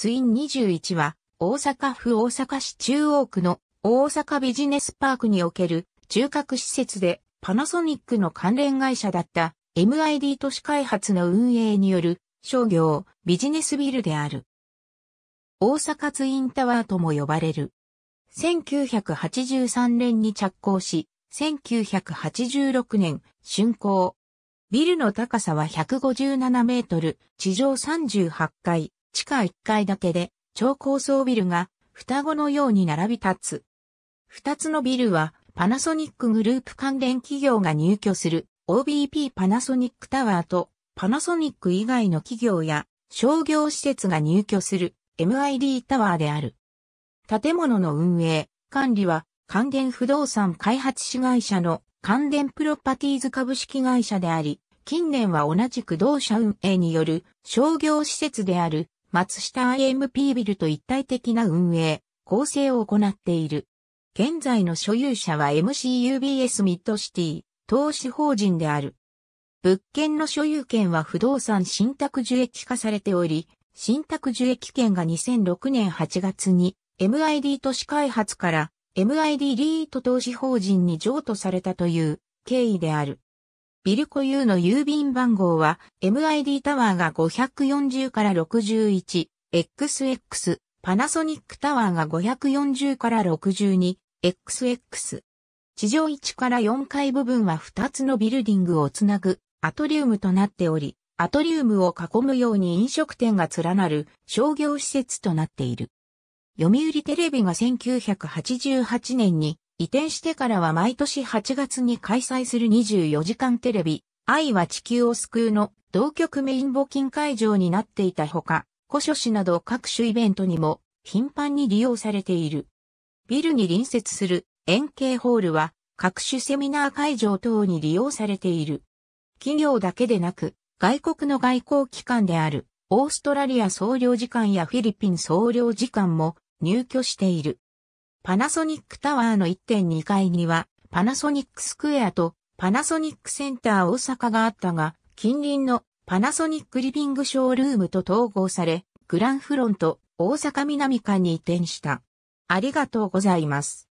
ツイン21は、大阪府大阪市中央区の大阪ビジネスパークにおける中核施設でパナソニックの関連会社だった MID 都市開発の運営による商業ビジネスビルである。大阪ツインタワーとも呼ばれる。1983年に着工し、1986年竣工。ビルの高さは157メートル、地上38階、地下1階建てで超高層ビルが双子のように並び立つ。2つのビルはパナソニックグループ関連企業が入居する OBP パナソニックタワーとパナソニック以外の企業や商業施設が入居する MID タワーである。建物の運営、管理は関連不動産開発市会社の関連プロパティーズ株式会社であり、近年は同じく同社運営による商業施設である松下 IMP ビルと一体的な運営、構成を行っている。現在の所有者は MCUBS ミッドシティ、投資法人である。物件の所有権は不動産信託受益化されており、信託受益権が2006年8月に MID 都市開発から MID リート投資法人に譲渡されたという経緯である。ビルコーの郵便番号は MID タワーが540から 61XX、パナソニックタワーが540から 62XX。地上1から4階部分は2つのビルディングをつなぐアトリウムとなっており、アトリウムを囲むように飲食店が連なる商業施設となっている。読売テレビが1988年に移転してからは毎年8月に開催する24時間テレビ、愛は地球を救うの同局メイン募金会場になっていたほか、古書市など各種イベントにも頻繁に利用されている。ビルに隣接する円形ホールは各種セミナー会場等に利用されている。企業だけでなく、外国の外交機関である、オーストラリア総領事館やフィリピン総領事館も入居している。パナソニックタワーの1.2階には、パナソニックスクエアとパナソニックセンター大阪があったが、近隣のパナソニックリビングショールームと統合され、グランフロント大阪南館に移転した。ありがとうございます。